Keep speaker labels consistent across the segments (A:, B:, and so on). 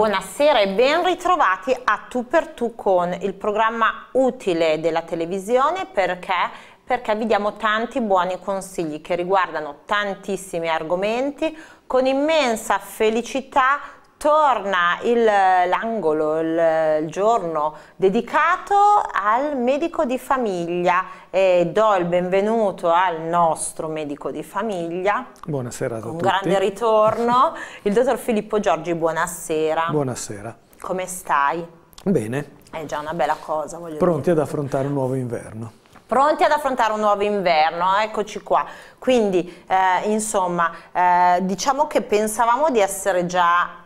A: buonasera e ben ritrovati a Tu per Tu con il programma utile della televisione perché perché vi diamo tanti buoni consigli che riguardano tantissimi argomenti con immensa felicità torna l'angolo, il, il, giorno dedicato al medico di famiglia e do il benvenuto al nostro medico di famiglia.
B: Buonasera a tutti. Un grande
A: ritorno, il dottor Filippo Giorgi, buonasera.
B: Buonasera.
A: Come stai? Bene. È già una bella cosa, voglio Pronti dire.
B: ad affrontare un nuovo inverno
A: pronti ad affrontare un nuovo inverno, eccoci qua. Quindi, eh, insomma, eh, diciamo che pensavamo di essere già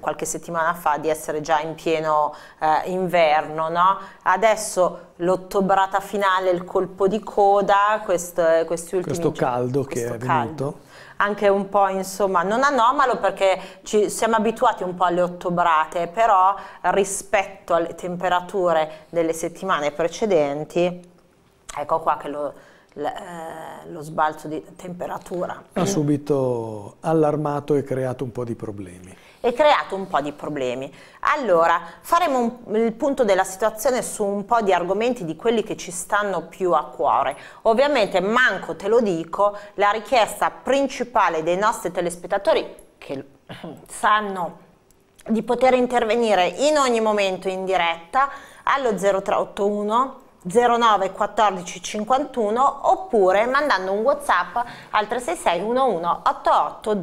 A: qualche settimana fa di essere già in pieno eh, inverno, no? adesso l'ottobrata finale, il colpo di coda, questo, questi ultimi questo
B: caldo questo che è caldo. venuto.
A: Anche un po' insomma non anomalo perché ci siamo abituati un po' alle ottobrate, però rispetto alle temperature delle settimane precedenti, ecco qua che lo, eh, lo sbalzo di temperatura.
B: Ha subito allarmato e creato un po' di problemi
A: e creato un po' di problemi. Allora, faremo un, il punto della situazione su un po' di argomenti di quelli che ci stanno più a cuore. Ovviamente, manco te lo dico, la richiesta principale dei nostri telespettatori, che sanno di poter intervenire in ogni momento in diretta, allo 0381 09 14 51 oppure mandando un whatsapp al 366 11 88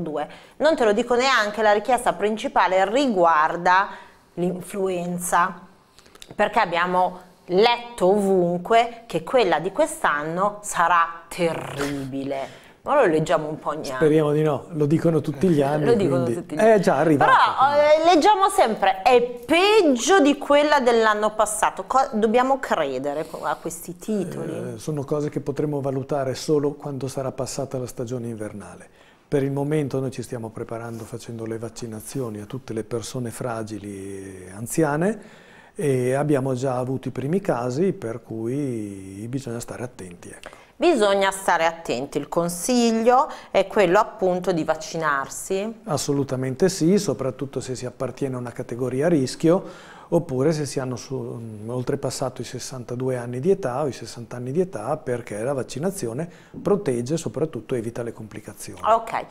A: 002. Non te lo dico neanche, la richiesta principale riguarda l'influenza perché abbiamo letto ovunque che quella di quest'anno sarà terribile. Ma lo leggiamo un po' ogni anno.
B: Speriamo di no, lo dicono tutti gli anni. lo dicono quindi... tutti gli eh, anni. Eh già, arriva.
A: Però eh, leggiamo sempre, è peggio di quella dell'anno passato. Co dobbiamo credere a questi
B: titoli. Eh, sono cose che potremo valutare solo quando sarà passata la stagione invernale. Per il momento noi ci stiamo preparando facendo le vaccinazioni a tutte le persone fragili e anziane e abbiamo già avuto i primi casi per cui bisogna stare attenti. Ecco.
A: Bisogna stare attenti, il consiglio è quello appunto di vaccinarsi?
B: Assolutamente sì, soprattutto se si appartiene a una categoria a rischio oppure se si hanno su, mm, oltrepassato i 62 anni di età o i 60 anni di età perché la vaccinazione protegge e soprattutto evita le complicazioni.
A: Okay.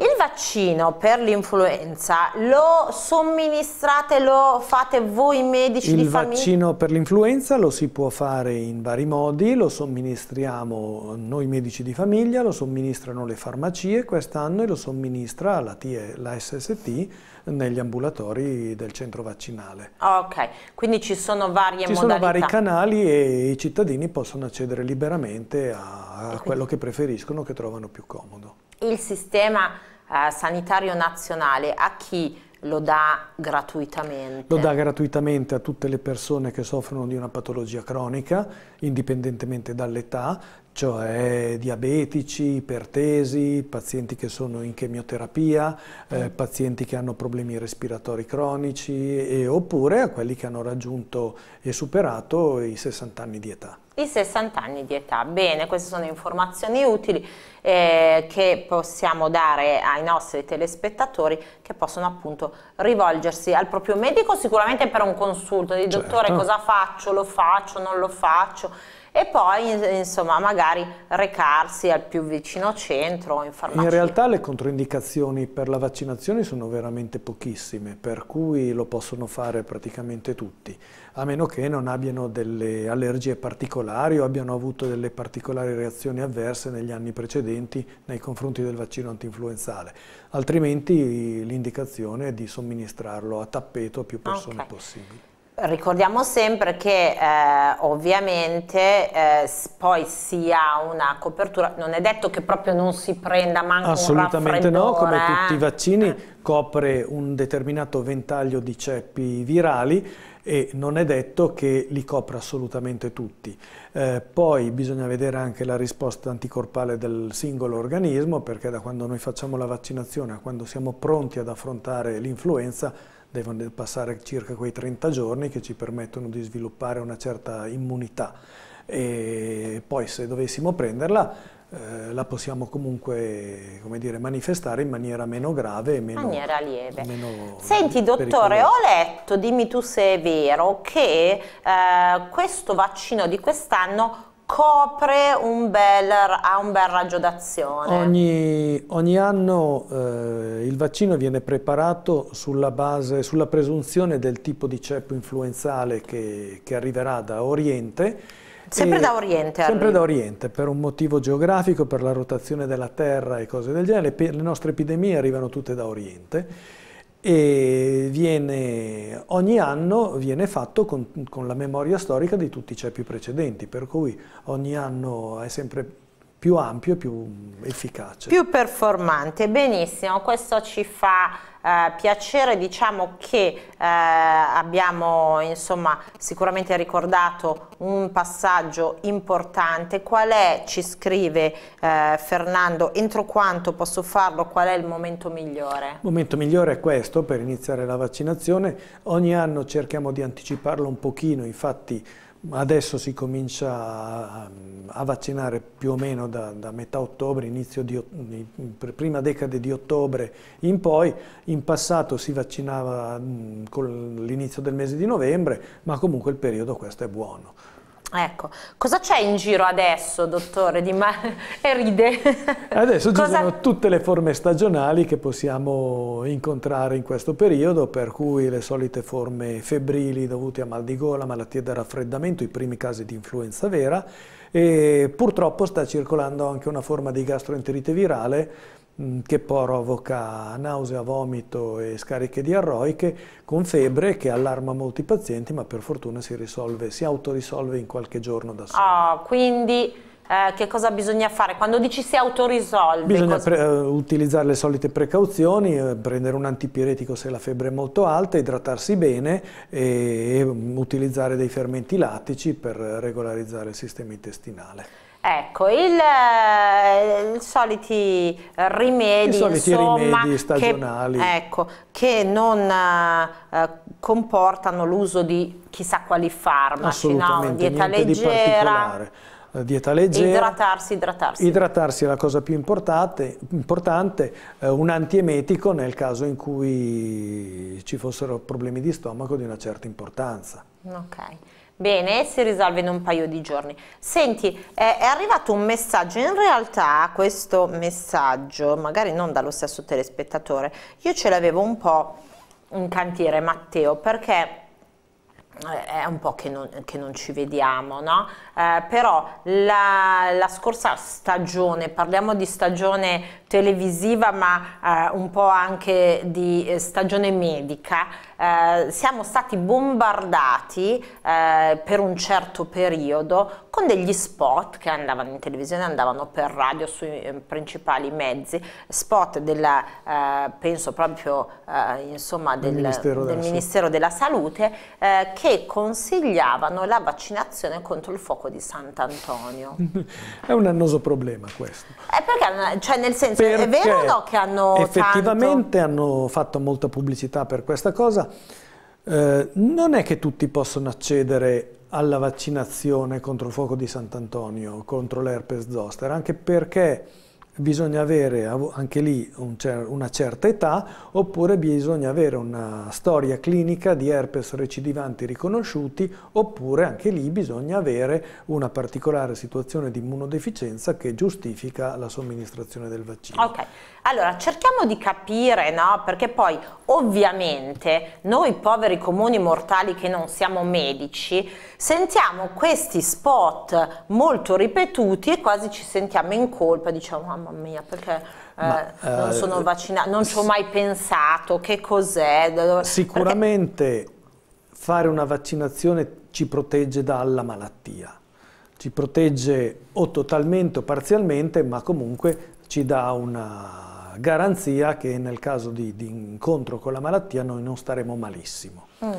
A: Il vaccino per l'influenza lo somministrate, lo fate voi medici il di famiglia? Il vaccino
B: per l'influenza lo si può fare in vari modi, lo somministriamo noi medici di famiglia, lo somministrano le farmacie quest'anno e lo somministra la, TE, la SST negli ambulatori del centro vaccinale.
A: Ok, quindi ci sono varie ci modalità. Ci sono vari canali
B: e i cittadini possono accedere liberamente a, a quello che preferiscono, che trovano più comodo.
A: Il sistema eh, sanitario nazionale a chi lo dà gratuitamente? Lo dà
B: gratuitamente a tutte le persone che soffrono di una patologia cronica, indipendentemente dall'età, cioè diabetici, ipertesi, pazienti che sono in chemioterapia, eh, pazienti che hanno problemi respiratori cronici e, oppure a quelli che hanno raggiunto e superato i 60 anni di età.
A: I 60 anni di età, bene, queste sono informazioni utili eh, che possiamo dare ai nostri telespettatori che possono appunto rivolgersi al proprio medico sicuramente per un consulto, di certo. dottore cosa faccio, lo faccio, non lo faccio, e poi insomma magari recarsi al più vicino centro in farmacia. In
B: realtà le controindicazioni per la vaccinazione sono veramente pochissime, per cui lo possono fare praticamente tutti, a meno che non abbiano delle allergie particolari o abbiano avuto delle particolari reazioni avverse negli anni precedenti nei confronti del vaccino antinfluenzale, altrimenti l'indicazione è di somministrarlo a tappeto a più persone okay. possibili.
A: Ricordiamo sempre che eh, ovviamente eh, poi si ha una copertura, non è detto che proprio non si prenda manco Assolutamente no, come eh. tutti i
B: vaccini copre un determinato ventaglio di ceppi virali e non è detto che li copra assolutamente tutti. Eh, poi bisogna vedere anche la risposta anticorpale del singolo organismo perché da quando noi facciamo la vaccinazione a quando siamo pronti ad affrontare l'influenza devono passare circa quei 30 giorni che ci permettono di sviluppare una certa immunità e poi se dovessimo prenderla eh, la possiamo comunque dire, manifestare in maniera meno grave e meno, maniera
A: lieve. Meno
B: Senti dottore, ho
A: letto, dimmi tu se è vero, che eh, questo vaccino di quest'anno copre un bel, ha un bel raggio d'azione.
B: Ogni, ogni, anno eh, il vaccino viene preparato sulla, base, sulla presunzione del tipo di ceppo influenzale che, che arriverà da Oriente. Sempre da Oriente? Sempre arriva. da Oriente, per un motivo geografico, per la rotazione della Terra e cose del genere. Le nostre epidemie arrivano tutte da Oriente e viene, ogni anno viene fatto con, con, la memoria storica di tutti i ceppi cioè precedenti, per cui ogni anno è sempre più ampio e più efficace. Più
A: performante, benissimo, questo ci fa eh, piacere diciamo che eh, abbiamo insomma sicuramente ricordato un passaggio importante qual è ci scrive eh, Fernando entro quanto posso farlo qual è il momento migliore il
B: momento migliore è questo per iniziare la vaccinazione ogni anno cerchiamo di anticiparlo un pochino infatti Adesso si comincia a, a, vaccinare più o meno da, da metà ottobre, di, prima decade di ottobre in poi. In passato si vaccinava con l'inizio del mese di novembre, ma comunque il periodo questo è buono.
A: Ecco, cosa c'è in giro adesso, dottore? Di ma... e ride.
B: Adesso ci sono tutte le forme stagionali che possiamo incontrare in questo periodo, per cui le solite forme febbrili dovute a mal di gola, malattie da raffreddamento, i primi casi di influenza vera e purtroppo sta circolando anche una forma di gastroenterite virale Mm, che provoca nausea, vomito e scariche diarroiche con febbre che allarma molti pazienti ma per fortuna si risolve, si autorisolve in qualche giorno da solo.
A: Oh, quindi... Eh, che cosa bisogna fare? Quando dici si autorisolve? Bisogna cosa...
B: Eh, utilizzare le solite precauzioni, eh, prendere un antipiretico se la febbre è molto alta, idratarsi bene e, e utilizzare dei fermenti lattici per regolarizzare il sistema intestinale.
A: Ecco, eh, i soliti rimedi, I soliti insomma, rimedi stagionali. Che, ecco, che non eh, comportano l'uso di chissà quali farmaci, no? dieta leggera.
B: Di eh, dieta leggera,
A: idratarsi, idratarsi.
B: Idratarsi è la cosa più importante, importante eh, un antiemetico nel caso in cui ci fossero problemi di stomaco di una certa importanza.
A: Ok. Bene, si risolve in un paio di giorni. Senti, eh, è arrivato un messaggio, in realtà questo messaggio, magari non dallo stesso telespettatore, io ce l'avevo un po' in cantiere Matteo, perché eh, è un po' che non, che non ci vediamo, no? Eh, però la, la, scorsa stagione, parliamo di stagione televisiva ma eh, un po' anche di eh, stagione medica, eh, siamo stati bombardati eh, per un certo periodo con degli spot che andavano in televisione, andavano per radio sui eh, principali mezzi, spot della, eh, penso proprio eh, insomma del, Ministero, del della Ministero, della Salute, eh, che consigliavano la vaccinazione contro il fuoco di Sant'Antonio.
B: è un annoso problema questo.
A: Eh perché, cioè nel senso, perché è vero o no che hanno Effettivamente
B: tanto... hanno fatto molta pubblicità per questa cosa, eh, non è che tutti possono accedere alla vaccinazione contro il fuoco di Sant'Antonio, contro l'herpes zoster, anche perché bisogna avere anche lì un cer una certa età oppure bisogna avere una storia clinica di herpes recidivanti riconosciuti oppure anche lì bisogna avere una particolare situazione di immunodeficienza che giustifica la somministrazione del vaccino.
A: Okay. Allora, cerchiamo di capire, no? Perché poi ovviamente noi poveri comuni mortali che non siamo medici, sentiamo questi spot molto ripetuti e quasi ci sentiamo in colpa, diciamo mamma mia, perché eh, ma, non eh, sono vaccinato, non ci ho mai pensato, che cos'è?
B: Sicuramente perché... fare una vaccinazione ci protegge dalla malattia. Ci protegge o totalmente o parzialmente, ma comunque ci dà una garanzia che nel caso di, di, incontro con la malattia noi non staremo malissimo. Mm.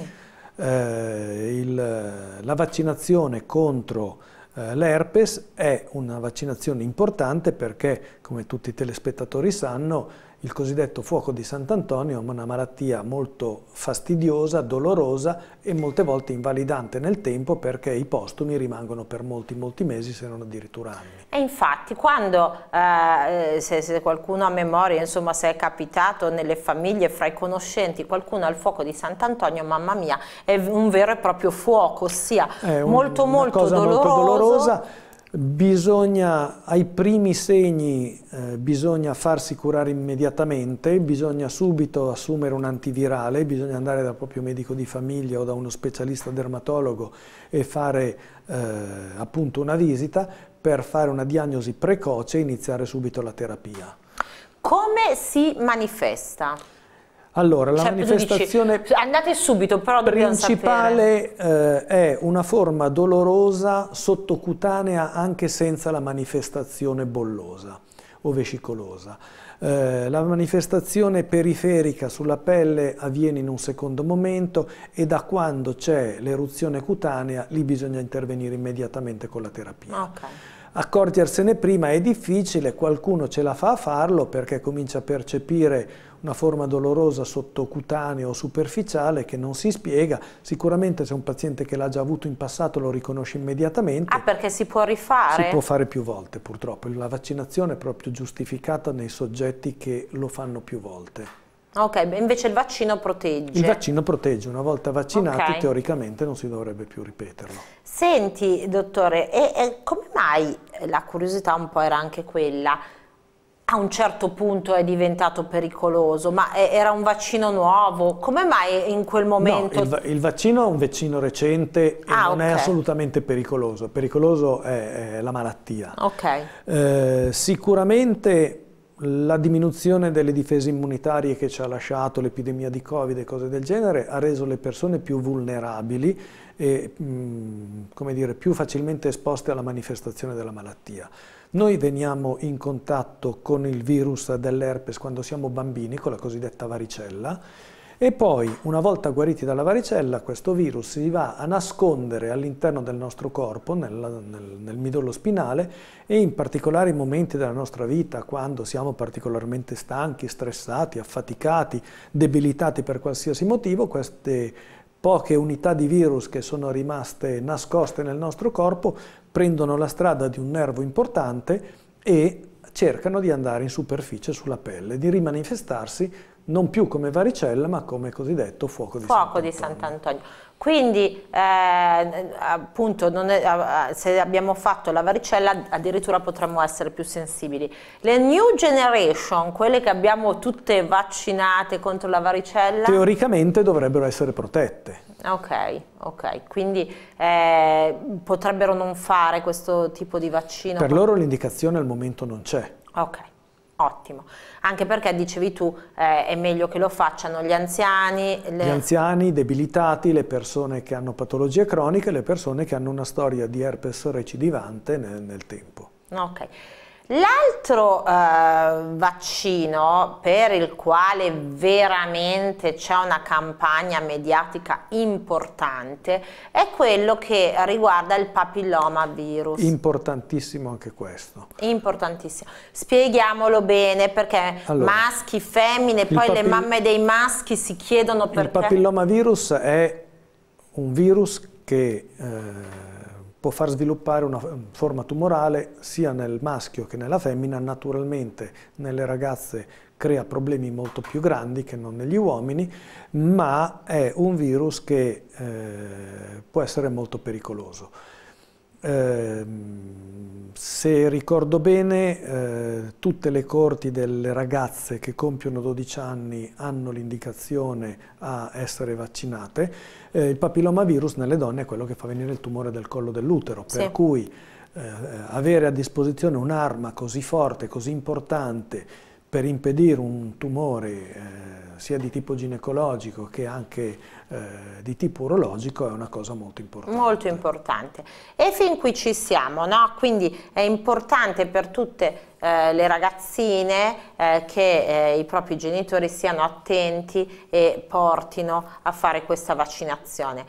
B: Eh, il, la vaccinazione contro eh, l'herpes è una vaccinazione importante perché, come tutti i telespettatori sanno, il cosiddetto fuoco di Sant'Antonio è una malattia molto fastidiosa, dolorosa e molte volte invalidante nel tempo perché i postumi rimangono per molti, molti mesi se non addirittura anni.
A: E infatti quando, eh, se, se, qualcuno ha memoria, insomma se è capitato nelle famiglie, fra i conoscenti, qualcuno al fuoco di Sant'Antonio, mamma mia, è un vero e proprio fuoco, ossia è molto molto, doloroso, molto dolorosa
B: Bisogna, ai primi segni eh, bisogna farsi curare immediatamente, bisogna subito assumere un antivirale, bisogna andare dal proprio medico di famiglia o da uno specialista dermatologo e fare eh, appunto una visita per fare una diagnosi precoce e iniziare subito la terapia.
A: Come si manifesta?
B: Allora, cioè, la certo, manifestazione
A: dici, andate subito, però principale
B: eh, è una forma dolorosa sottocutanea anche senza la manifestazione bollosa o vescicolosa. Eh, la manifestazione periferica sulla pelle avviene in un secondo momento e da quando c'è l'eruzione cutanea lì bisogna intervenire immediatamente con la terapia. Okay accorgersene prima è difficile, qualcuno ce la fa a farlo perché comincia a percepire una forma dolorosa sottocutanea o superficiale che non si spiega. Sicuramente se un paziente che l'ha già avuto in passato lo riconosce immediatamente.
A: Ah, perché si può rifare? Si può
B: fare più volte purtroppo. La vaccinazione è proprio giustificata nei soggetti che lo fanno più volte.
A: Ok, invece il vaccino protegge. Il
B: vaccino protegge, una volta vaccinati okay. teoricamente non si dovrebbe più ripeterlo.
A: Senti, dottore, e, e come mai eh, la curiosità un po' era anche quella? A un certo punto è diventato pericoloso, ma era un vaccino nuovo, come mai in quel momento? No,
B: il, il, vaccino è un vaccino recente e ah, non okay. è assolutamente pericoloso, pericoloso è, è la malattia. Okay. Eh, sicuramente la diminuzione delle difese immunitarie che ci ha lasciato l'epidemia di Covid e cose del genere ha reso le persone più vulnerabili e mh, dire, più facilmente esposte alla manifestazione della malattia. Noi veniamo in contatto con il virus dell'herpes quando siamo bambini, con la cosiddetta varicella, e poi una volta guariti dalla varicella questo virus si va a nascondere all'interno del nostro corpo, nel, nel, nel midollo spinale e in particolari momenti della nostra vita quando siamo particolarmente stanchi, stressati, affaticati, debilitati per qualsiasi motivo, queste poche unità di virus che sono rimaste nascoste nel nostro corpo prendono la strada di un nervo importante e cercano di andare in superficie sulla pelle, di rimanifestarsi non più come varicella ma come cosiddetto fuoco di fuoco
A: Sant'Antonio. Di Sant'Antonio. Quindi eh, appunto è, eh, se abbiamo fatto la varicella addirittura potremmo essere più sensibili. Le new generation, quelle che abbiamo tutte vaccinate contro la varicella? Teoricamente
B: dovrebbero essere protette.
A: Ok, ok, quindi eh, potrebbero non fare questo tipo di vaccino? Per loro
B: l'indicazione al momento non c'è.
A: Ok, ottimo anche perché dicevi tu eh, è meglio che lo facciano gli anziani. Le... Gli
B: anziani, i debilitati, le persone che hanno patologie croniche, le persone che hanno una storia di herpes recidivante nel, nel tempo.
A: Ok. L'altro eh, vaccino per il quale veramente c'è una campagna mediatica importante è quello che riguarda il papilloma virus.
B: Importantissimo anche questo.
A: Importantissimo. Spieghiamolo bene perché allora, maschi, femmine, poi le mamme dei maschi si chiedono perché. Il papilloma
B: virus è un virus che... Eh, può far sviluppare una forma tumorale sia nel maschio che nella femmina, naturalmente nelle ragazze crea problemi molto più grandi che non negli uomini, ma è un virus che eh, può essere molto pericoloso. Ehm, se ricordo bene, eh, tutte le corti delle ragazze che compiono 12 anni hanno l'indicazione a essere vaccinate. Eh, il papillomavirus nelle donne è quello che fa venire il tumore del collo dell'utero, sì. per cui eh, avere a disposizione un'arma così forte, così importante per impedire un tumore eh, sia di tipo ginecologico che anche eh, di tipo urologico è una cosa molto importante.
A: Molto importante. E fin qui ci siamo, no? Quindi è importante per tutte eh, le ragazzine eh, che eh, i propri genitori siano attenti e portino a fare questa vaccinazione.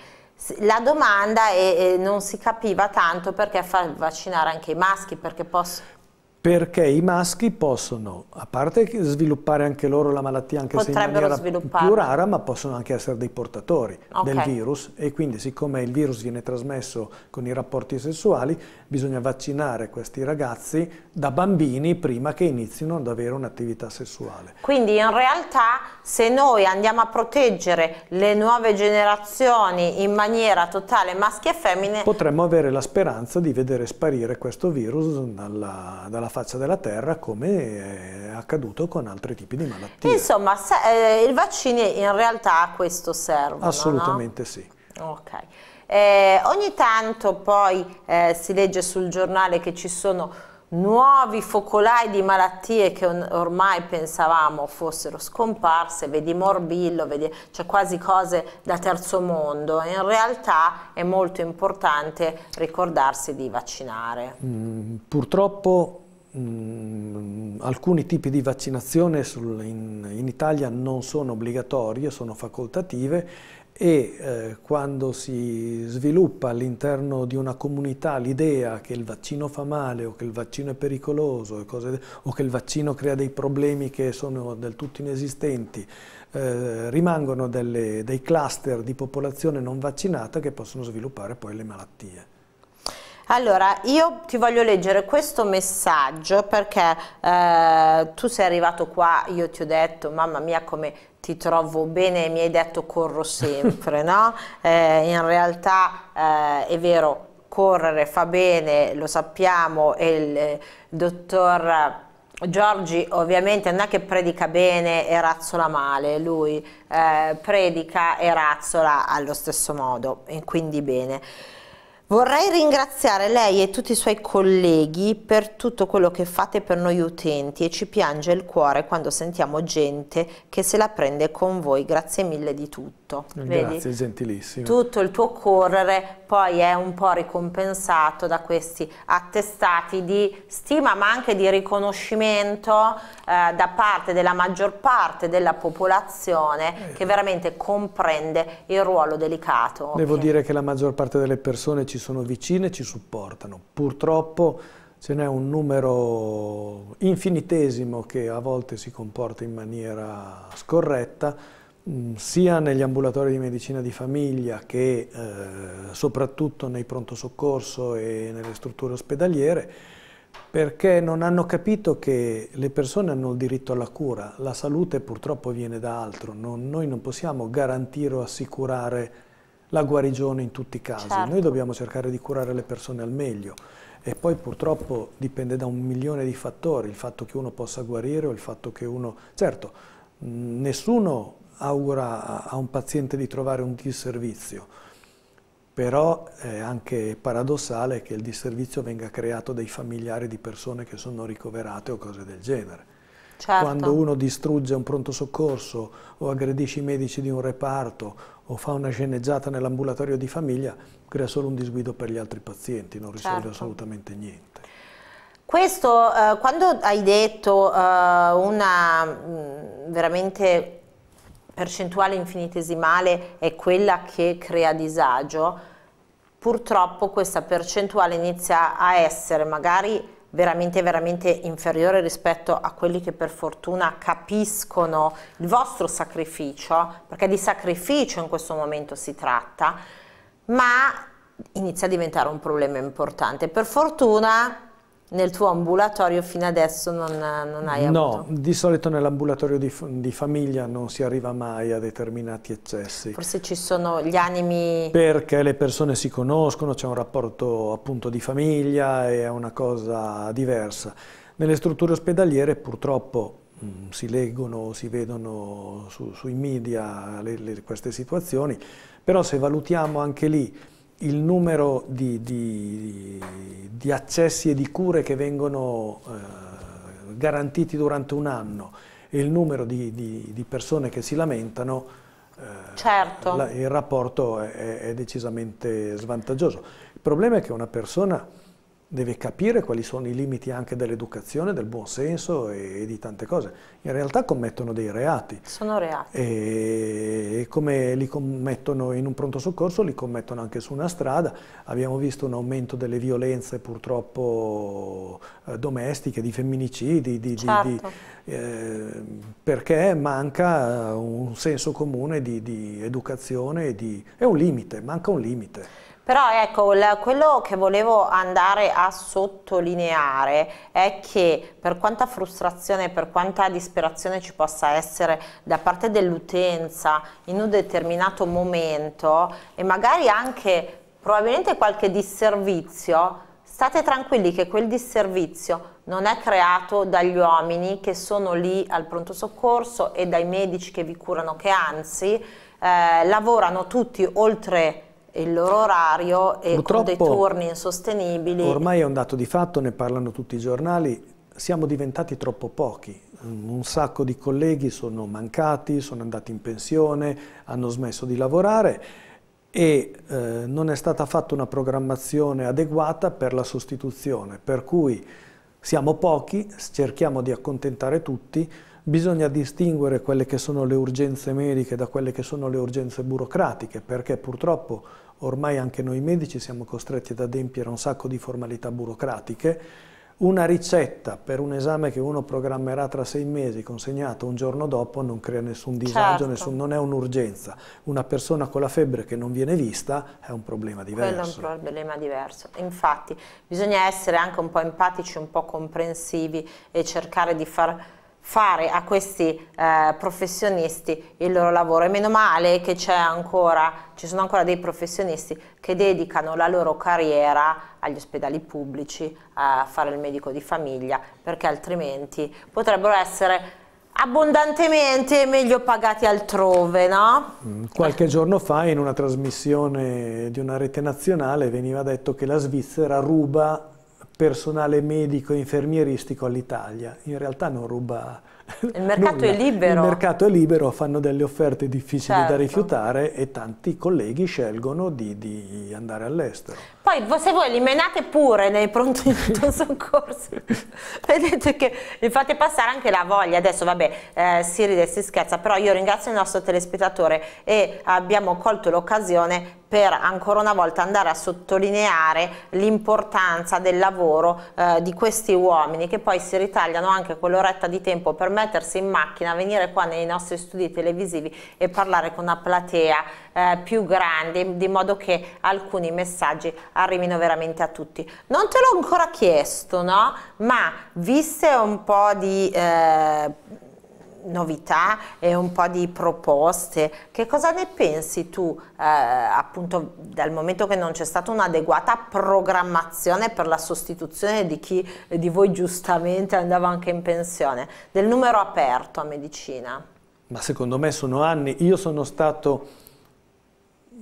A: La domanda è, eh, non si capiva tanto perché far vaccinare anche i maschi, perché possono
B: perché i maschi possono, a parte sviluppare anche loro la malattia, anche Potrebbero se in maniera più rara, ma possono anche essere dei portatori okay. del virus e quindi siccome il virus viene trasmesso con i rapporti sessuali, bisogna vaccinare questi ragazzi da bambini prima che inizino ad avere un'attività sessuale.
A: Quindi in realtà se noi andiamo a proteggere le nuove generazioni in maniera totale maschi e femmine...
B: Potremmo avere la speranza di vedere sparire questo virus dalla, dalla faccia della terra come è accaduto con altri tipi di malattie.
A: Insomma, se, eh, i vaccini in realtà a questo servono, Assolutamente no? sì. Ok. Eh, ogni tanto poi eh, si legge sul giornale che ci sono nuovi focolai di malattie che ormai pensavamo fossero scomparse, vedi morbillo, vedi, cioè quasi cose da terzo mondo, in realtà è molto importante ricordarsi di vaccinare.
B: Mm, purtroppo mh, mm, alcuni tipi di vaccinazione sul, in, in, Italia non sono obbligatorie, sono facoltative e eh, quando si sviluppa all'interno di una comunità l'idea che il vaccino fa male o che il vaccino è pericoloso cose, o che il vaccino crea dei problemi che sono del tutto inesistenti, eh, rimangono delle, dei cluster di popolazione non vaccinata che possono sviluppare poi le malattie.
A: Allora, io ti voglio leggere questo messaggio perché eh, tu sei arrivato qua, io ti ho detto, mamma mia come ti trovo bene, mi hai detto corro sempre, no? Eh, in realtà eh, è vero, correre fa bene, lo sappiamo, e il, il eh, dottor... Giorgi ovviamente non è che predica bene e razzola male, lui eh, predica e razzola allo stesso modo, e quindi bene. Vorrei ringraziare lei e tutti i suoi colleghi per tutto quello che fate per noi utenti e ci piange il cuore quando sentiamo gente che se la prende con voi. Grazie mille di tutto tutto. Grazie, vedi?
B: gentilissimo. Tutto
A: il tuo correre poi è un po' ricompensato da questi attestati di stima ma anche di riconoscimento eh, da parte della maggior parte della popolazione eh. che veramente comprende il ruolo delicato. Devo okay. dire
B: che la maggior parte delle persone ci sono vicine e ci supportano. Purtroppo ce n'è un numero infinitesimo che a volte si comporta in maniera scorretta Mm, sia negli ambulatori di medicina di famiglia che eh, soprattutto nei pronto soccorso e nelle strutture ospedaliere perché non hanno capito che le persone hanno il diritto alla cura, la salute purtroppo viene da altro, non, noi non possiamo garantire o assicurare la guarigione in tutti i casi, certo. noi dobbiamo cercare di curare le persone al meglio e poi purtroppo dipende da un milione di fattori, il fatto che uno possa guarire o il fatto che uno... Certo, mm, nessuno augura a un paziente di trovare un disservizio, però è anche paradossale che il disservizio venga creato dai familiari di persone che sono ricoverate o cose del genere.
A: Certo. Quando uno
B: distrugge un pronto soccorso o aggredisce i medici di un reparto o fa una sceneggiata nell'ambulatorio di famiglia, crea solo un disguido per gli altri pazienti, non risolve certo. assolutamente niente.
A: Questo, eh, quando hai detto eh, una mm, veramente percentuale infinitesimale è quella che crea disagio, purtroppo questa percentuale inizia a essere magari veramente veramente inferiore rispetto a quelli che per fortuna capiscono il vostro sacrificio, perché di sacrificio in questo momento si tratta, ma inizia a diventare un problema importante. Per fortuna nel tuo ambulatorio fino adesso non, non hai avuto?
B: No, di solito nell'ambulatorio di, di, famiglia non si arriva mai a determinati eccessi.
A: Forse ci sono gli animi...
B: Perché le persone si conoscono, c'è un rapporto appunto di famiglia e è una cosa diversa. Nelle strutture ospedaliere purtroppo mh, mm, si leggono, si vedono su, sui media le, le, queste situazioni, però se valutiamo anche lì il numero di, di, di, accessi e di cure che vengono eh, garantiti durante un anno e il numero di, di persone che si lamentano,
A: eh, certo. la, il
B: rapporto è, è decisamente svantaggioso. Il problema è che una persona deve capire quali sono i limiti anche dell'educazione, del buon senso e, di tante cose. In realtà commettono dei reati.
A: Sono reati.
B: E, come li commettono in un pronto soccorso, li commettono anche su una strada. Abbiamo visto un aumento delle violenze purtroppo eh, domestiche, di femminicidi, di, certo. di, eh, perché manca eh, un senso comune di, di educazione, di, è un limite, manca un limite.
A: Però ecco, quello che volevo andare a sottolineare è che per quanta frustrazione, per quanta disperazione ci possa essere da parte dell'utenza in un determinato momento e magari anche probabilmente qualche disservizio, state tranquilli che quel disservizio non è creato dagli uomini che sono lì al pronto soccorso e dai medici che vi curano, che anzi eh, lavorano tutti oltre il loro orario e Purtroppo, con dei turni insostenibili. Ormai
B: è un dato di fatto, ne parlano tutti i giornali, siamo diventati troppo pochi. Un sacco di colleghi sono mancati, sono andati in pensione, hanno smesso di lavorare e eh, non è stata fatta una programmazione adeguata per la sostituzione, per cui siamo pochi, cerchiamo di accontentare tutti, bisogna distinguere quelle che sono le urgenze mediche da quelle che sono le urgenze burocratiche, perché purtroppo ormai anche noi medici siamo costretti ad adempiere un sacco di formalità burocratiche, una ricetta per un esame che uno programmerà tra sei mesi, consegnato un giorno dopo, non crea nessun disagio, certo. nessun, non è un'urgenza. Una persona con la febbre che non viene vista è un problema diverso. Quello è
A: un problema diverso. Infatti bisogna essere anche un po' empatici, un po' comprensivi e cercare di far fare a questi eh, professionisti il loro lavoro e meno male che ancora, ci sono ancora dei professionisti che dedicano la loro carriera agli ospedali pubblici, a fare il medico di famiglia, perché altrimenti potrebbero essere abbondantemente meglio pagati altrove, no?
B: Mm, qualche giorno fa in una trasmissione di una rete nazionale veniva detto che la Svizzera ruba personale medico e infermieristico all'Italia. In realtà non ruba
A: Il mercato nulla. è libero. Il
B: mercato è libero, fanno delle offerte difficili certo. da rifiutare e tanti colleghi scelgono di, di andare all'estero.
A: Poi se voi li menate pure nei pronti di soccorso, vedete che
B: vi fate passare anche la voglia. Adesso vabbè,
A: eh, si ride, si scherza, però io ringrazio il nostro telespettatore e abbiamo colto l'occasione per ancora una volta andare a sottolineare l'importanza del lavoro eh, di questi uomini che poi si ritagliano anche quell'oretta di tempo per mettersi in macchina, venire qua nei nostri studi televisivi e parlare con una platea eh, più grandi, di modo che alcuni messaggi arrivino veramente a tutti. Non te l'ho ancora chiesto, no? Ma viste un po' di... Eh, novità e un po' di proposte. Che cosa ne pensi tu, eh, appunto, dal momento che non c'è stata un'adeguata programmazione per la sostituzione di chi di voi giustamente andava anche in pensione, del numero aperto a medicina?
B: Ma secondo me sono anni. Io sono stato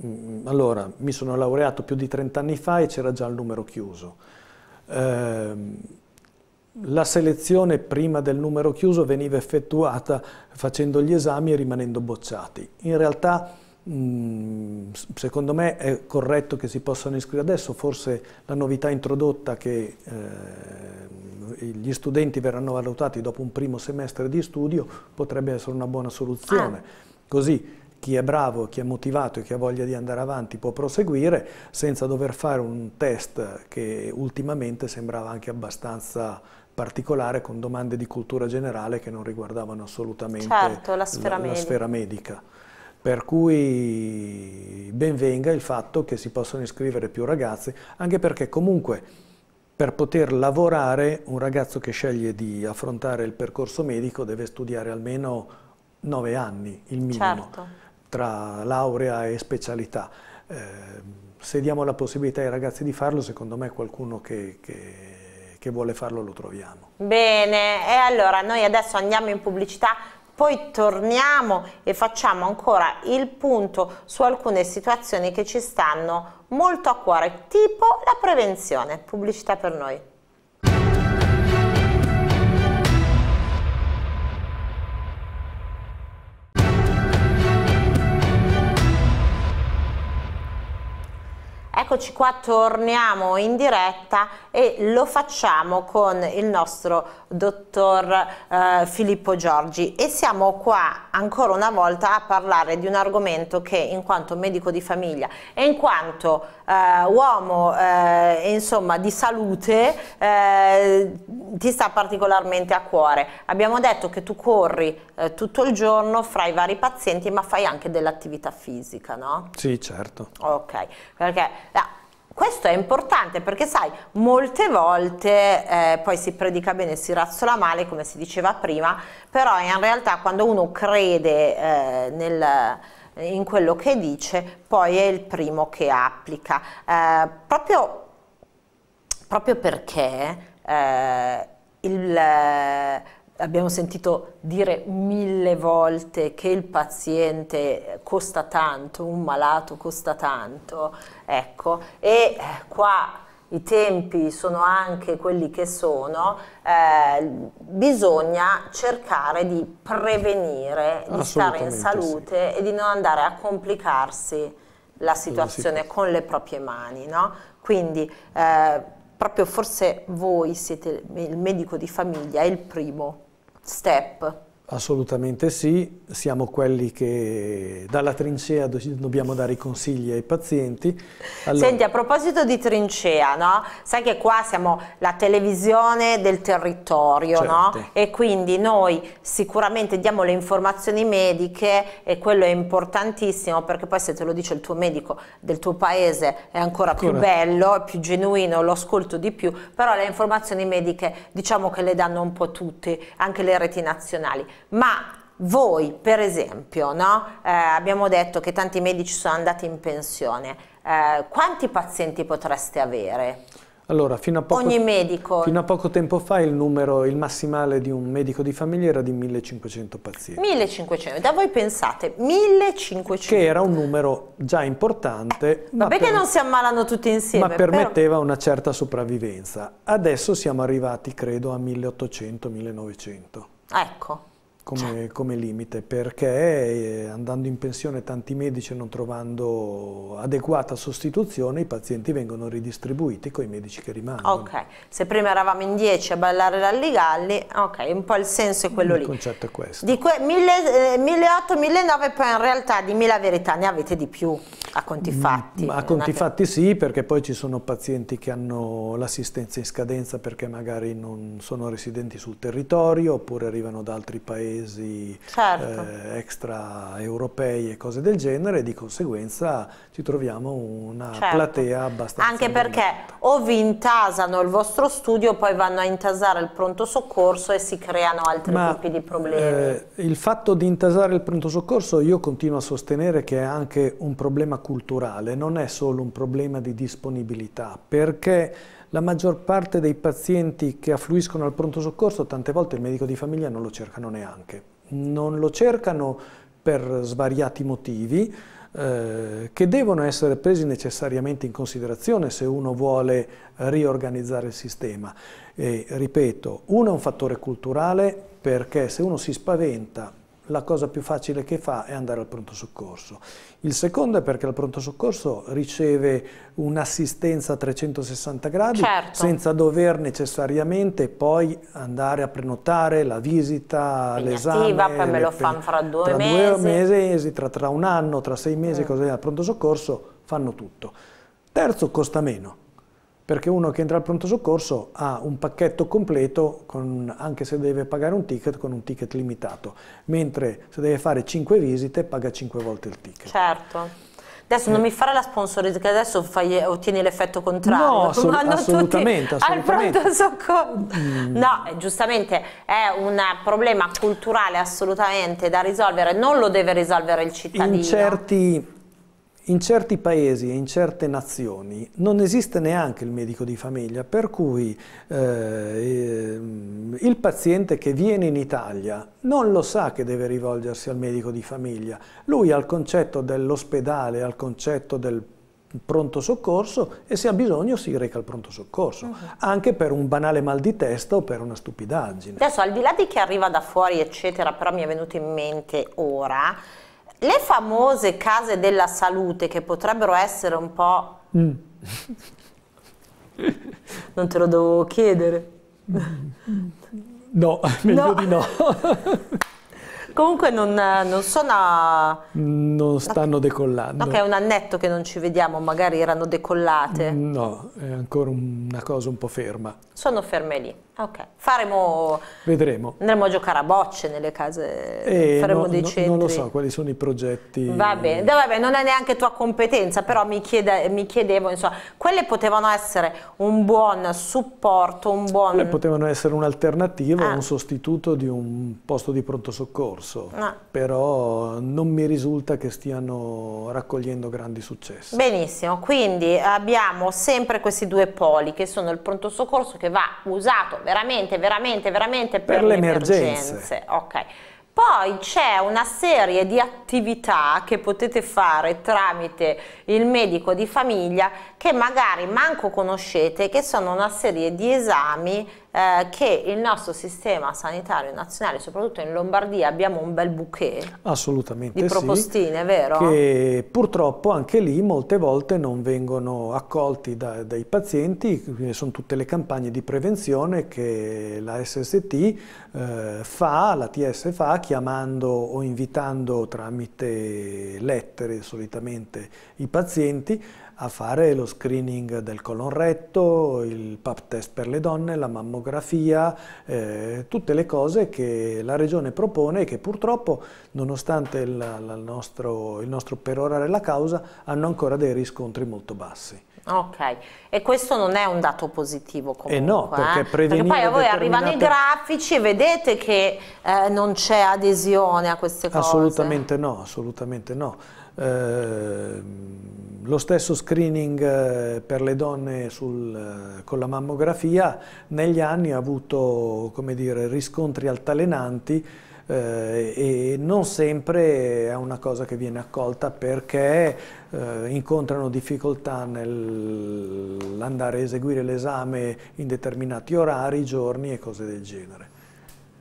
B: Mm, allora, mi sono laureato più di 30 anni fa e c'era già il numero chiuso. Eh, la selezione prima del numero chiuso veniva effettuata facendo gli esami e rimanendo bocciati. In realtà, mh, mm, secondo me, è corretto che si possano iscrivere adesso, forse la novità introdotta che eh, gli studenti verranno valutati dopo un primo semestre di studio potrebbe essere una buona soluzione. Ah. Così chi è bravo, chi è motivato e chi ha voglia di andare avanti può proseguire senza dover fare un test che ultimamente sembrava anche abbastanza particolare con domande di cultura generale che non riguardavano assolutamente certo, la, sfera, la, medica. la sfera medica. Per cui ben venga il fatto che si possano iscrivere più ragazzi, anche perché comunque per poter lavorare un ragazzo che sceglie di affrontare il percorso medico deve studiare almeno 9 anni, il minimo. Certo tra laurea e specialità. Eh, se diamo la possibilità ai ragazzi di farlo, secondo me qualcuno che, che che vuole farlo lo troviamo.
A: Bene, e allora noi adesso andiamo in pubblicità, poi torniamo e facciamo ancora il punto su alcune situazioni che ci stanno molto a cuore, tipo la prevenzione, pubblicità per noi. Eccoci qua, torniamo in diretta e lo facciamo con il nostro dottor eh, Filippo Giorgi e siamo qua ancora una volta a parlare di un argomento che in quanto medico di famiglia e in quanto eh, uomo eh, insomma di salute eh, ti sta particolarmente a cuore. Abbiamo detto che tu corri eh, tutto il giorno fra i vari pazienti ma fai anche dell'attività fisica, no?
B: Sì, certo.
A: Ok, perché questo è importante perché sai, molte volte eh, poi si predica bene, si razzola male, come si diceva prima, però in realtà quando uno crede eh, nel in quello che dice, poi è il primo che applica. Eh, proprio, proprio, perché eh, il abbiamo sentito dire mille volte che il paziente costa tanto, un malato costa tanto, ecco, e eh, qua i tempi sono anche quelli che sono, eh, bisogna cercare di prevenire, di stare in salute sì. e di non andare a complicarsi la situazione con le proprie mani, no? Quindi eh, proprio forse voi siete il medico di famiglia, il primo step.
B: Assolutamente sì, siamo quelli che dalla trincea dobbiamo dare i consigli ai pazienti. Allora... Senti,
A: a proposito di trincea, no? sai che qua siamo la televisione del territorio certo. no? e quindi noi sicuramente diamo le informazioni mediche e quello è importantissimo perché poi se te lo dice il tuo medico del tuo paese è ancora Corretto. più bello, è più genuino, lo ascolto di più, però le informazioni mediche diciamo che le danno un po' tutte, anche le reti nazionali ma voi per esempio, no? eh, abbiamo detto che tanti medici sono andati in pensione, eh, quanti pazienti potreste avere?
B: Allora, fino a, poco, fino a poco tempo fa il numero, il massimale di un medico di famiglia era di 1500 pazienti.
A: 1500, da voi pensate, 1500.
B: Che era un numero già importante. Eh, ma perché non si
A: ammalano tutti insieme? Ma permetteva
B: però... una certa sopravvivenza. Adesso siamo arrivati, credo, a 1800-1900. Ecco come, cioè. come, limite, perché eh, andando in pensione tanti medici e non trovando adeguata sostituzione, i pazienti vengono ridistribuiti con i medici che rimangono.
A: Ok, se prima eravamo in 10 a ballare ralligalli, ok, un po' il senso è quello il lì. Il
B: concetto è questo.
A: Di 1008, 1009, eh, poi in realtà di 1.000 verità ne avete di più a conti mm, fatti. Mm,
B: a conti fatti sì, perché poi ci sono pazienti che hanno l'assistenza in scadenza perché magari non sono residenti sul territorio oppure arrivano da altri paesi paesi certo. eh, extraeuropei e cose del genere di conseguenza ci troviamo una certo. platea abbastanza Anche perché
A: o vi intasano il vostro studio, poi vanno a intasare il pronto soccorso e si creano altri Ma, tipi di problemi. Eh,
B: il fatto di intasare il pronto soccorso io continuo a sostenere che è anche un problema culturale, non è solo un problema di disponibilità, perché la maggior parte dei pazienti che affluiscono al pronto soccorso tante volte il medico di famiglia non lo cercano neanche. Non lo cercano per svariati motivi eh, che devono essere presi necessariamente in considerazione se uno vuole riorganizzare il sistema. E, ripeto, uno è un fattore culturale perché se uno si spaventa la cosa più facile che fa è andare al pronto soccorso. Il secondo è perché il pronto soccorso riceve un'assistenza a 360 gradi certo. senza dover necessariamente poi andare a prenotare la visita, l'esame. Poi me lo fanno fra due tra mesi. Due mesi tra, tra, un anno, tra sei mesi, mm. così al pronto soccorso fanno tutto. Terzo, costa meno perché uno che entra al pronto soccorso ha un pacchetto completo, con, anche se deve pagare un ticket, con un ticket limitato, mentre se deve fare 5 visite paga 5 volte il ticket.
A: Certo. Adesso non eh. mi fare la sponsorizzazione, che adesso fai, ottieni l'effetto contrario. No, assolut assolutamente, assolutamente. Al pronto soccorso. Mm. No, eh, giustamente è un problema culturale assolutamente da risolvere, non lo deve risolvere il cittadino. In
B: certi, in certi paesi e in certe nazioni non esiste neanche il medico di famiglia, per cui eh, ehm, il paziente che viene in Italia non lo sa che deve rivolgersi al medico di famiglia, lui ha il concetto dell'ospedale, ha il concetto del pronto soccorso e se ha bisogno si reca al pronto soccorso, uh mhm. -huh. anche per un banale mal di testa o per una stupidaggine.
A: Adesso al di là di chi arriva da fuori eccetera, però mi è venuto in mente ora, le famose case della salute che potrebbero essere un po'...
B: Mm.
A: non te lo devo chiedere.
B: No, meglio no. di no.
A: Comunque non, eh, non sono...
B: Non stanno decollando. No, è un
A: annetto che non ci vediamo, magari erano decollate.
B: No, è ancora una cosa un po' ferma.
A: Sono ferme lì, ok. Faremo... Vedremo. Andremo a giocare a bocce nelle case, eh, faremo no, dei centri. No, non lo so
B: quali sono i progetti. Va
A: bene, no, vabbè, non è neanche tua competenza, però mi, chiede, mi chiedevo, insomma, quelle potevano essere un buon supporto, un buon... Quelle potevano
B: essere un'alternativa, ah. un sostituto di un posto di pronto soccorso corso, ah. però non mi risulta che stiano raccogliendo grandi successi.
A: Benissimo, quindi abbiamo sempre questi due poli che sono il pronto soccorso che va usato veramente, veramente, veramente per, per le emergenze. emergenze. Okay. Poi c'è una serie di attività che potete fare tramite il medico di famiglia che magari manco conoscete, che sono una serie di esami eh, che il nostro sistema sanitario nazionale, soprattutto in Lombardia, abbiamo un bel bouquet
B: Assolutamente di propostine, sì, vero? Che purtroppo anche lì molte volte non vengono accolti da, dai pazienti, sono tutte le campagne di prevenzione che la SST eh, fa, la TS fa, chiamando o invitando tramite lettere solitamente i pazienti a fare lo screening del colon retto, il pap test per le donne, la mammografia, eh, tutte le cose che la regione propone e che purtroppo, nonostante il, il, nostro, il nostro perorare la causa, hanno ancora dei riscontri molto bassi.
A: Ok, e questo non è un dato positivo comunque. Eh no, perché, eh? perché poi a voi determinate... arrivano i grafici e vedete che eh, non c'è adesione a queste cose. Assolutamente
B: no, assolutamente no. Ehm, lo stesso screening eh, per le donne sul, eh, con la mammografia negli anni ha avuto dire, riscontri altalenanti eh, e non sempre è una cosa che viene accolta perché eh, incontrano difficoltà nell'andare a eseguire l'esame in determinati orari, giorni e cose del genere.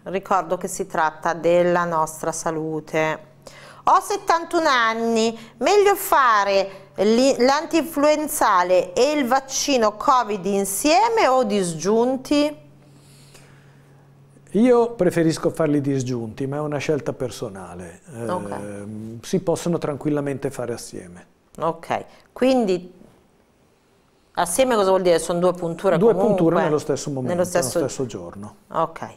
A: Ricordo che si tratta della nostra salute ho 71 anni, meglio fare l'antinfluenzale e il vaccino Covid insieme o disgiunti?
B: Io preferisco farli disgiunti, ma è una scelta personale. Okay. Eh, si possono tranquillamente fare assieme.
A: Ok, quindi assieme cosa vuol dire? Sono due punture Due comunque, punture nello stesso
B: momento, nello stesso, nello stesso giorno. Ok.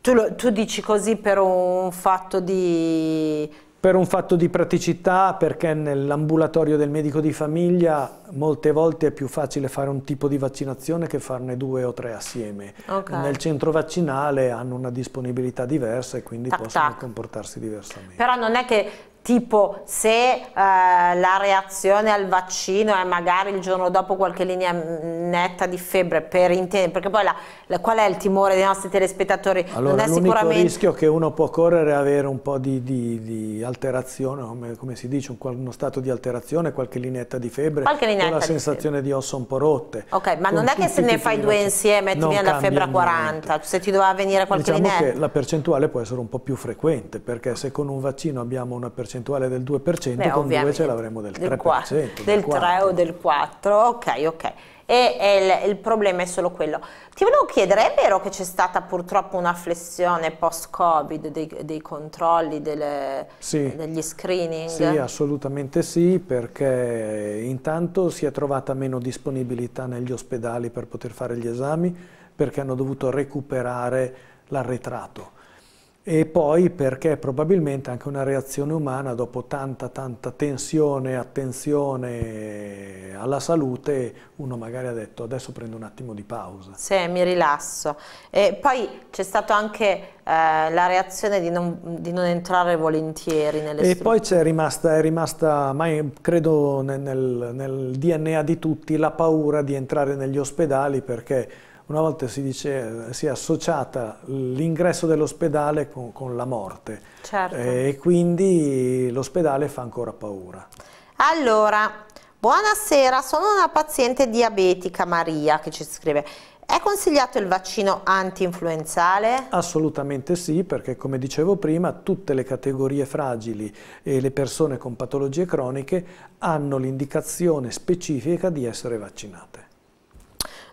B: Tu, tu dici così per un fatto di per un fatto di praticità, perché nell'ambulatorio del medico di famiglia molte volte è più facile fare un tipo di vaccinazione che farne due o tre assieme. Okay. Nel centro vaccinale hanno una disponibilità diversa e quindi tac, possono tac. comportarsi diversamente.
A: Però non è che tipo se eh, la reazione al vaccino è magari il giorno dopo qualche linea mm, netta di febbre per intendere, perché poi la, la, qual è il timore dei nostri telespettatori? Allora, non è sicuramente... rischio
B: che uno può correre e avere un po' di, di, di alterazione, come, come, si dice, un, uno stato di alterazione, qualche linea di febbre, qualche la sensazione di, di, ossa un po' rotte. Ok, ma non è che se ne fai due insieme ti viene la febbre a 40,
A: niente. se ti doveva venire qualche diciamo lineetta. Diciamo
B: che la percentuale può essere un po' più frequente, perché se con un vaccino abbiamo una percentuale percentuale del 2%, Beh, con due ce l'avremo del 3%. 4, del 3
A: o del 4, ok, ok. E, e il, il, problema è solo quello. Ti volevo chiedere, è vero che c'è stata purtroppo una flessione post-Covid dei, dei, controlli, delle, sì. degli screening? Sì,
B: assolutamente sì, perché intanto si è trovata meno disponibilità negli ospedali per poter fare gli esami, perché hanno dovuto recuperare l'arretrato e poi perché probabilmente anche una reazione umana dopo tanta tanta tensione, attenzione alla salute, uno magari ha detto adesso prendo un attimo di pausa. Sì, mi
A: rilasso. E poi c'è stata anche eh, la reazione di non, di non, entrare volentieri nelle e E poi
B: c'è rimasta, è rimasta, ma credo nel, nel DNA di tutti, la paura di entrare negli ospedali perché una volta si dice si è associata l'ingresso dell'ospedale con, con, la morte
A: certo. eh,
B: e quindi l'ospedale fa ancora paura.
A: Allora, buonasera, sono una paziente diabetica Maria che ci scrive. È consigliato il vaccino anti-influenzale?
B: Assolutamente sì, perché come dicevo prima, tutte le categorie fragili e le persone con patologie croniche hanno l'indicazione specifica di essere vaccinate.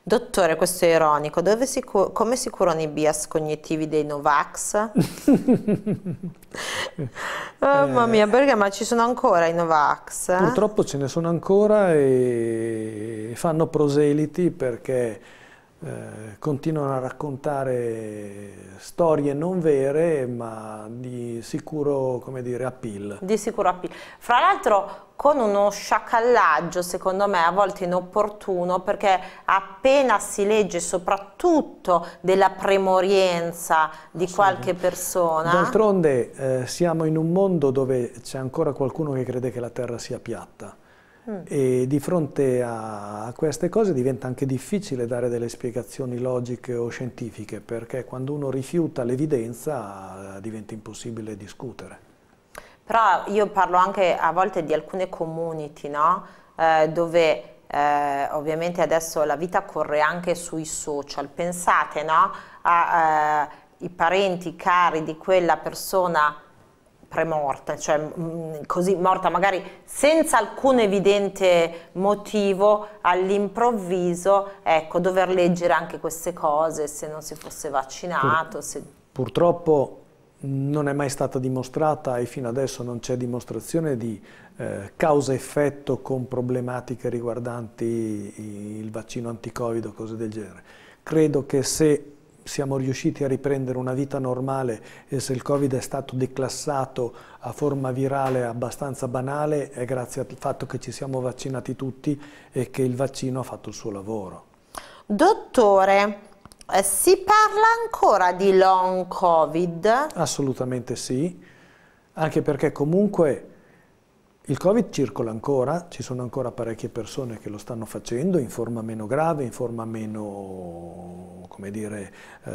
A: Dottore, questo è ironico, si come si curano i bias cognitivi dei Novax? Oh, eh, mamma mia, perché ma ci sono ancora i Novax? Eh? Purtroppo
B: ce ne sono ancora e fanno proseliti perché eh, continuano a raccontare storie non vere ma di sicuro come dire, appeal.
A: Di sicuro appeal. Fra l'altro con uno sciacallaggio secondo me a volte inopportuno perché appena si legge soprattutto della premorienza di qualche persona.
B: D'altronde eh, siamo in un mondo dove c'è ancora qualcuno che crede che la terra sia piatta e di fronte a queste cose diventa anche difficile dare delle spiegazioni logiche o scientifiche, perché quando uno rifiuta l'evidenza eh, diventa impossibile discutere.
A: Però io parlo anche a volte di alcune community, no? eh, dove eh, ovviamente adesso la vita corre anche sui social. Pensate no? ai eh, parenti cari di quella persona premorte, cioè mm, così morta magari senza alcun evidente motivo all'improvviso, ecco, dover leggere anche queste cose se non si fosse vaccinato. Pur, se...
B: Purtroppo non è mai stata dimostrata e fino adesso non c'è dimostrazione di eh, causa-effetto con problematiche riguardanti il vaccino anticovid o cose del genere. Credo che se siamo riusciti a riprendere una vita normale e se il Covid è stato declassato a forma virale abbastanza banale è grazie al fatto che ci siamo vaccinati tutti e che il vaccino ha fatto il suo lavoro.
A: Dottore,
B: eh, si parla ancora di long Covid? Assolutamente sì, anche perché comunque il Covid circola ancora, ci sono ancora parecchie persone che lo stanno facendo in forma meno grave, in forma meno, come dire, eh,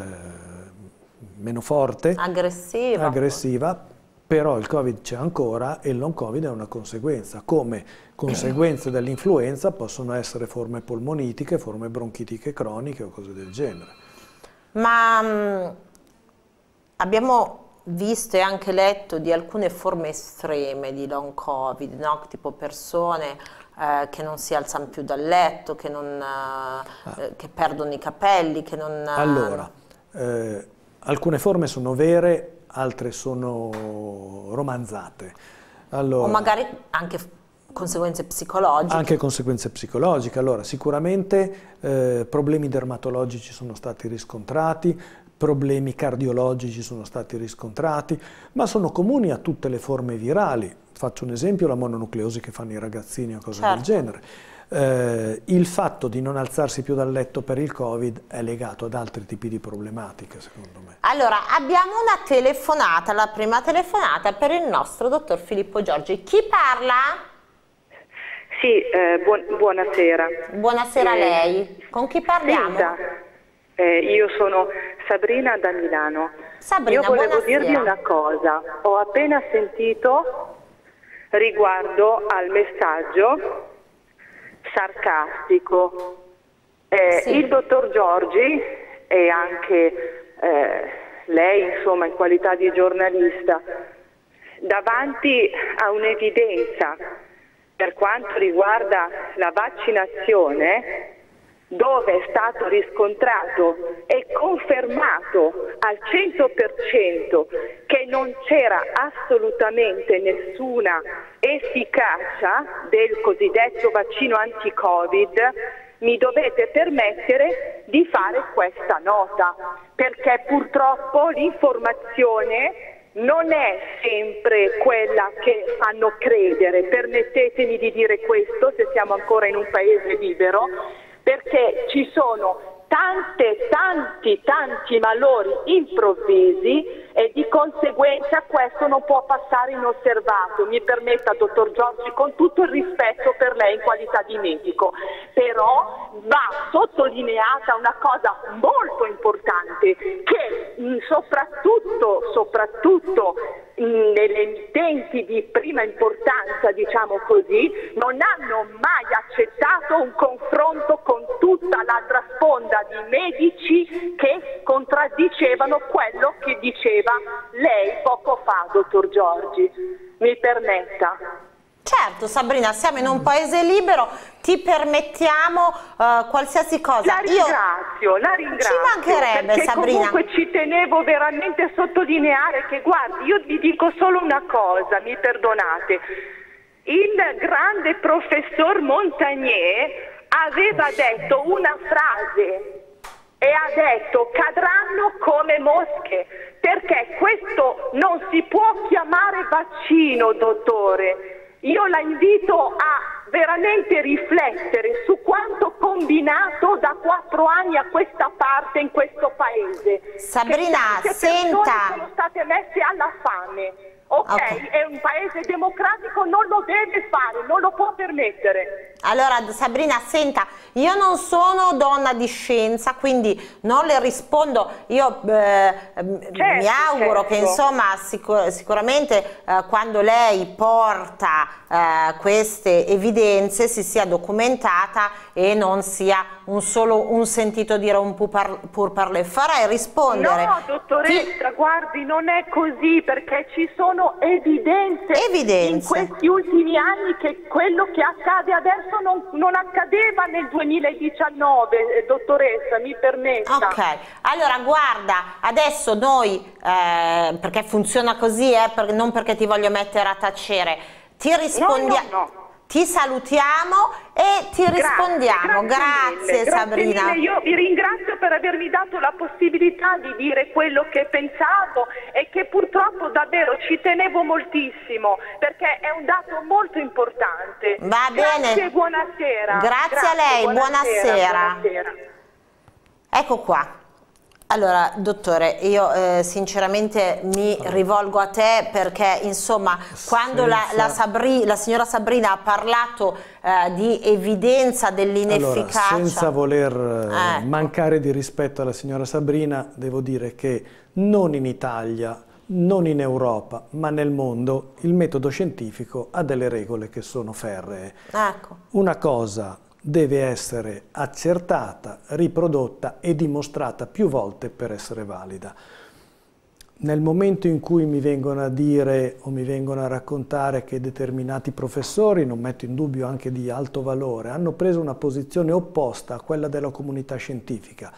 B: meno forte. Aggressiva. Aggressiva, però il Covid c'è ancora e il non Covid è una conseguenza, come conseguenze dell'influenza possono essere forme polmonitiche, forme bronchitiche croniche o cose del genere.
A: Ma mm, abbiamo visto e anche letto di alcune forme estreme di long covid, no? tipo persone eh, che non si alzano più dal letto, che, non, eh, ah. Eh, che perdono i capelli, che non... Eh, allora,
B: eh, alcune forme sono vere, altre sono romanzate. Allora, o magari
A: anche conseguenze psicologiche. Anche
B: conseguenze psicologiche. Allora, sicuramente eh, problemi dermatologici sono stati riscontrati, problemi cardiologici sono stati riscontrati, ma sono comuni a tutte le forme virali. Faccio un esempio, la mononucleosi che fanno i ragazzini o cose certo. del genere. Eh, il fatto di non alzarsi più dal letto per il Covid è legato ad altri tipi di problematiche, secondo me.
A: Allora, abbiamo una telefonata, la prima telefonata per il nostro dottor Filippo Giorgi. Chi parla? Sì,
C: eh, buon buonasera. Buonasera eh, a lei.
A: Con chi parliamo? Lisa. Eh,
C: io sono Sabrina da Milano. Sabrina, io volevo buonasera. dirvi una cosa. Ho appena sentito riguardo al messaggio sarcastico. Eh, sì. Il dottor Giorgi e anche eh, lei, insomma, in qualità di giornalista, davanti a un'evidenza per quanto riguarda la vaccinazione, dove è stato riscontrato e confermato al 100% che non c'era assolutamente nessuna efficacia del cosiddetto vaccino anti-Covid, mi dovete permettere di fare questa nota, perché purtroppo l'informazione non è sempre quella che fanno credere, permettetemi di dire questo se siamo ancora in un paese libero, perché ci sono tante, tanti, tanti malori improvvisi e di conseguenza questo non può passare inosservato. Mi permetta, dottor Giorgi, con tutto il rispetto per lei in qualità di medico, però va sottolineata una cosa molto importante che mm, soprattutto, soprattutto mm, nelle emittenti di prima importanza, diciamo così, non hanno mai accettato un confronto con tutta l'altra sponda di medici che contraddicevano quello che diceva lei poco fa, dottor
A: Giorgi. Mi permetta. Certo Sabrina, siamo in un paese libero, ti permettiamo uh, qualsiasi cosa. La ringrazio, Io... la ringrazio. Ci mancherebbe Sabrina. Comunque ci tenevo veramente a sottolineare che guardi, io vi dico
C: solo una cosa, mi perdonate. Il grande professor Montagnier aveva detto una frase e ha detto cadranno come mosche perché questo non si può chiamare vaccino dottore io la invito a veramente riflettere su quanto combinato da quattro anni a questa parte in questo paese Sabrina, che senta sono state messe alla fame
A: Ok, è un paese democratico, non lo deve fare, non lo può permettere. Allora Sabrina, senta, io non sono donna di scienza, quindi non le rispondo, io eh, certo, mi auguro certo. che insomma sicur sicuramente eh, quando lei porta eh, queste evidenze si sia documentata e non sia un solo un sentito dire un pur parler, Farei rispondere. No,
C: dottoressa, Chi... guardi, non è così perché ci sono rendono evidente, Evidenza. in questi ultimi anni che quello che accade adesso non, non accadeva nel 2019, eh, dottoressa, mi permetta. Ok,
A: allora guarda, adesso noi, eh, perché funziona così, eh, per, non perché ti voglio mettere a tacere, ti rispondiamo... No, no, no ti salutiamo e ti grazie, rispondiamo. Grazie, grazie, grazie Sabrina. Mille. Io vi ringrazio per avermi dato
C: la possibilità di dire quello che pensavo e che purtroppo davvero ci tenevo moltissimo perché è un dato molto importante. Va bene. Grazie, buonasera. Grazie, a lei, buonasera. buonasera. buonasera.
A: Ecco qua. Allora, dottore, io eh, sinceramente mi rivolgo a te perché, insomma, quando la, la, Sabri, la, signora Sabrina ha parlato eh, di evidenza dell'inefficacia... Allora, senza
B: voler eh, eh, mancare di rispetto alla signora Sabrina, devo dire che non in Italia, non in Europa, ma nel mondo, il metodo scientifico ha delle regole che sono ferree. Ecco. Una cosa deve essere accertata, riprodotta e dimostrata più volte per essere valida. Nel momento in cui mi vengono a dire o mi vengono a raccontare che determinati professori, non metto in dubbio anche di alto valore, hanno preso una posizione opposta a quella della comunità scientifica,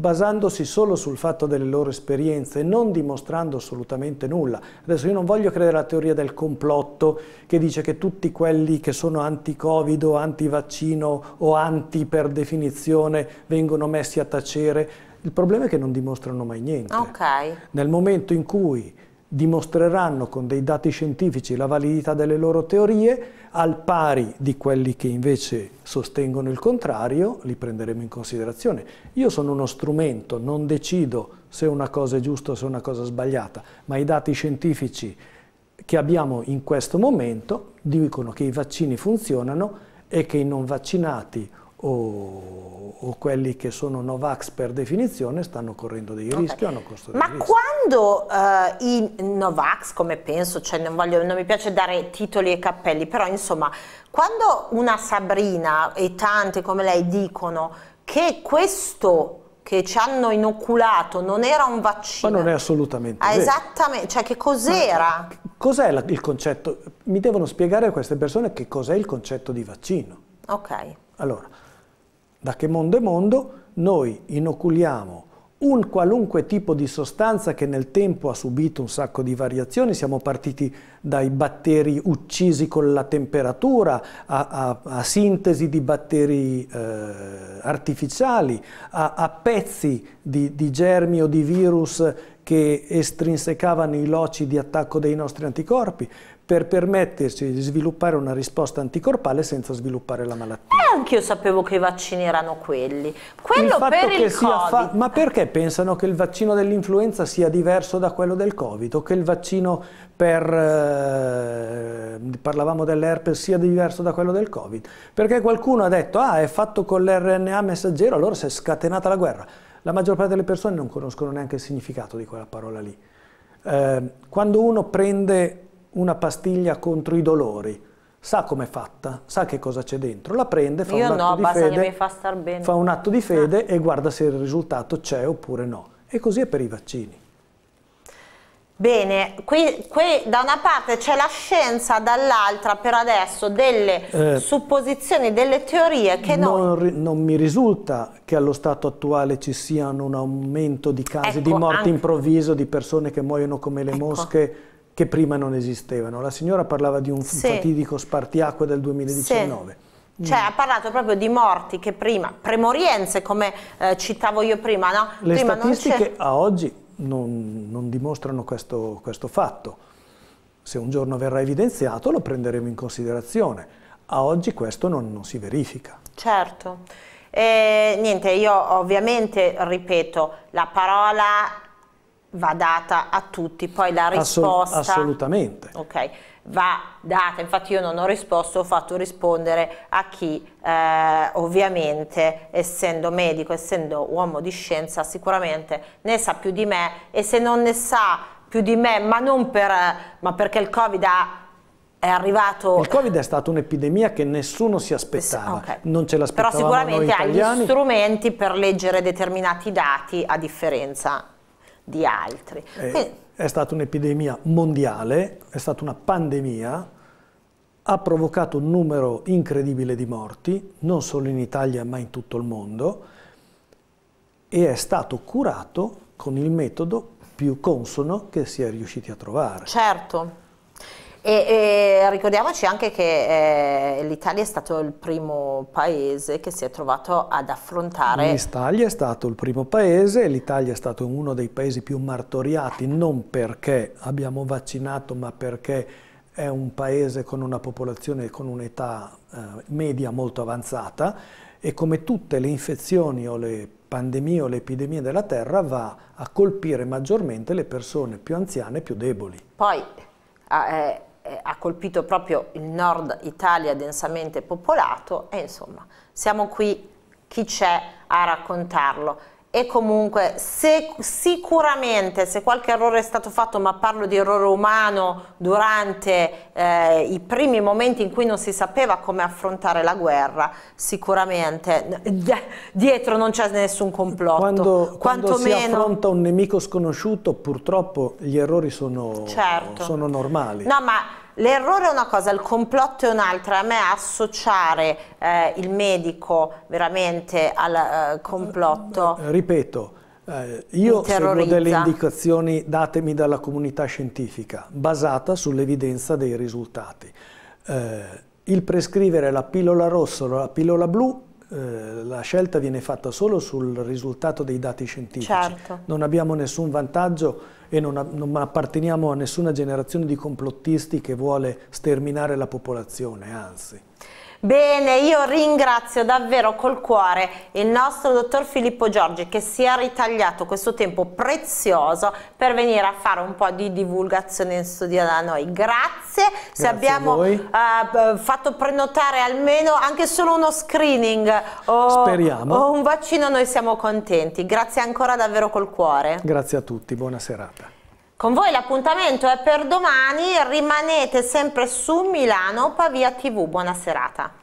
B: basandosi solo sul fatto delle loro esperienze, e non dimostrando assolutamente nulla. Adesso io non voglio credere alla teoria del complotto che dice che tutti quelli che sono anti-covid o anti-vaccino o anti per definizione vengono messi a tacere. Il problema è che non dimostrano mai niente. Okay. Nel momento in cui dimostreranno con dei dati scientifici la validità delle loro teorie, al pari di quelli che invece sostengono il contrario, li prenderemo in considerazione. Io sono uno strumento, non decido se una cosa è giusta o se una cosa è sbagliata, ma i dati scientifici che abbiamo in questo momento dicono che i vaccini funzionano e che i non vaccinati o, o, quelli che sono Novax per definizione stanno correndo dei okay. rischi, hanno costo Ma rischi.
A: quando uh, i Novax, come penso, cioè non, voglio, non mi piace dare titoli e cappelli, però insomma, quando una Sabrina e tante come lei dicono che questo che ci hanno inoculato non era un
B: vaccino. Ma non è assolutamente ah, vero.
A: Esattamente, cioè che cos'era?
B: Cos'è il concetto? Mi devono spiegare a queste persone che cos'è il concetto di vaccino. Ok. Allora, da che mondo è mondo noi inoculiamo un qualunque tipo di sostanza che nel tempo ha subito un sacco di variazioni, siamo partiti dai batteri uccisi con la temperatura, a, a, a sintesi di batteri eh, artificiali, a, a pezzi di, di germi o di virus che estrinsecavano i loci di attacco dei nostri anticorpi, per permettersi di sviluppare una risposta anticorpale senza sviluppare la malattia.
A: E eh, anche io sapevo che i vaccini erano quelli. Quello il per il Covid.
B: Ma perché pensano che il vaccino dell'influenza sia diverso da quello del Covid o che il vaccino per, eh, parlavamo dell'herpes, sia diverso da quello del Covid? Perché qualcuno ha detto, ah, è fatto con l'RNA messaggero, allora si è scatenata la guerra. La maggior parte delle persone non conoscono neanche il significato di quella parola lì. Eh, quando uno prende una pastiglia contro i dolori, sa com'è fatta, sa che cosa c'è dentro, la prende, fa, un, no, atto fede, fa, fa un atto di fede, ah. e guarda se il risultato c'è oppure no. E così è per i vaccini.
A: Bene, qui, qui da una parte c'è la scienza, dall'altra per adesso delle eh, supposizioni, delle teorie che non...
B: Non, non... mi risulta che allo stato attuale ci siano un aumento di casi ecco, di morte anche... improvviso, di persone che muoiono come le ecco. mosche che prima non esistevano. La signora parlava di un sì. fatidico spartiacque del 2019.
A: Sì. Cioè, ha parlato proprio di morti che prima, premorienze come eh, citavo io prima, no? Le prima statistiche
B: a oggi non, non dimostrano questo, questo, fatto. Se un giorno verrà evidenziato lo prenderemo in considerazione. A oggi questo non, non si verifica.
A: Certo. E, niente, io ovviamente ripeto, la parola va data a tutti, poi la risposta... Assolut assolutamente. Ok, va data, infatti io non ho risposto, ho fatto rispondere a chi eh, ovviamente essendo medico, essendo uomo di scienza sicuramente ne sa più di me e se non ne sa più di me, ma non per, ma perché il Covid ha
B: è arrivato... Il Covid è stata un'epidemia che nessuno si aspettava, okay. non ce l'aspettavamo Però sicuramente ha gli
A: strumenti per leggere determinati dati a differenza di altri. Eh, Quindi,
B: è stata un'epidemia mondiale, è stata una pandemia, ha provocato un numero incredibile di morti, non solo in Italia ma in tutto il mondo, e è stato curato con il metodo più consono che si è riusciti a trovare.
A: Certo. E, e ricordiamoci anche che eh, l'Italia è stato il primo paese che si è trovato ad affrontare...
B: L'Italia è stato il primo paese, l'Italia è stato uno dei paesi più martoriati, non perché abbiamo vaccinato, ma perché è un paese con una popolazione con un'età eh, media molto avanzata e come tutte le infezioni o le pandemie o le epidemie della Terra va a colpire maggiormente le persone più anziane e più deboli.
A: Poi ah, eh, eh, ha colpito proprio il nord Italia densamente popolato e insomma siamo qui, chi c'è a raccontarlo. E comunque se, sicuramente se qualche errore è stato fatto, ma parlo di errore umano durante eh, i primi momenti in cui non si sapeva come affrontare la guerra, sicuramente dietro non c'è nessun complotto. Quando, quando si affronta
B: un nemico sconosciuto purtroppo gli errori sono, certo. sono normali. No,
A: ma L'errore è una cosa, il complotto è un'altra, a me associare eh, il medico veramente al eh, complotto. Eh, eh,
B: ripeto, eh, io seguo delle indicazioni datemi dalla comunità scientifica, basata sull'evidenza dei risultati. Eh, il prescrivere la pillola rossa o la pillola blu la scelta viene fatta solo sul risultato dei dati scientifici. Certo. Non abbiamo nessun vantaggio e non, non apparteniamo a nessuna generazione di complottisti che vuole sterminare la popolazione, anzi.
A: Bene, io ringrazio davvero col cuore il nostro dottor Filippo Giorgi che si è ritagliato questo tempo prezioso per venire a fare un po' di divulgazione in studio da noi. Grazie, Grazie se abbiamo uh, fatto prenotare almeno anche solo uno screening o, o un vaccino noi siamo contenti. Grazie ancora davvero col cuore.
B: Grazie a tutti, buona serata.
A: Con voi l'appuntamento è per domani, rimanete sempre su Milano Pavia TV. Buona serata.